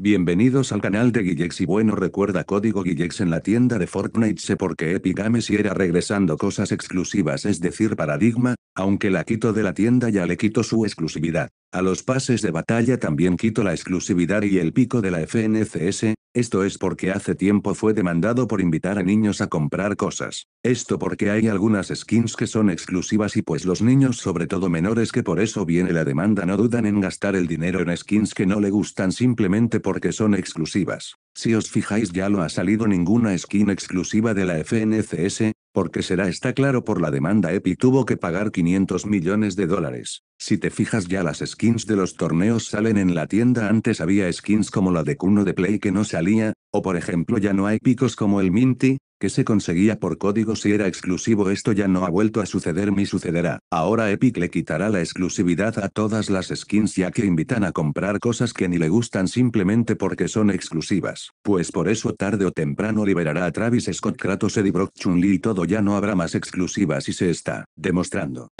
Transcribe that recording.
Bienvenidos al canal de Guillex y bueno recuerda código Guillex en la tienda de Fortnite sé porque Epic Games y era regresando cosas exclusivas es decir paradigma, aunque la quito de la tienda ya le quito su exclusividad. A los pases de batalla también quito la exclusividad y el pico de la FNCS, esto es porque hace tiempo fue demandado por invitar a niños a comprar cosas. Esto porque hay algunas skins que son exclusivas y pues los niños sobre todo menores que por eso viene la demanda no dudan en gastar el dinero en skins que no le gustan simplemente porque son exclusivas. Si os fijáis ya no ha salido ninguna skin exclusiva de la FNCS, porque será está claro por la demanda Epic tuvo que pagar 500 millones de dólares. Si te fijas ya las skins de los torneos salen en la tienda antes había skins como la de Kuno de Play que no salía, o por ejemplo ya no hay picos como el Minty, que se conseguía por código si era exclusivo esto ya no ha vuelto a suceder ni sucederá. Ahora Epic le quitará la exclusividad a todas las skins ya que invitan a comprar cosas que ni le gustan simplemente porque son exclusivas. Pues por eso tarde o temprano liberará a Travis Scott, Kratos, Eddie Brock, Chun-Li y todo ya no habrá más exclusivas y se está demostrando.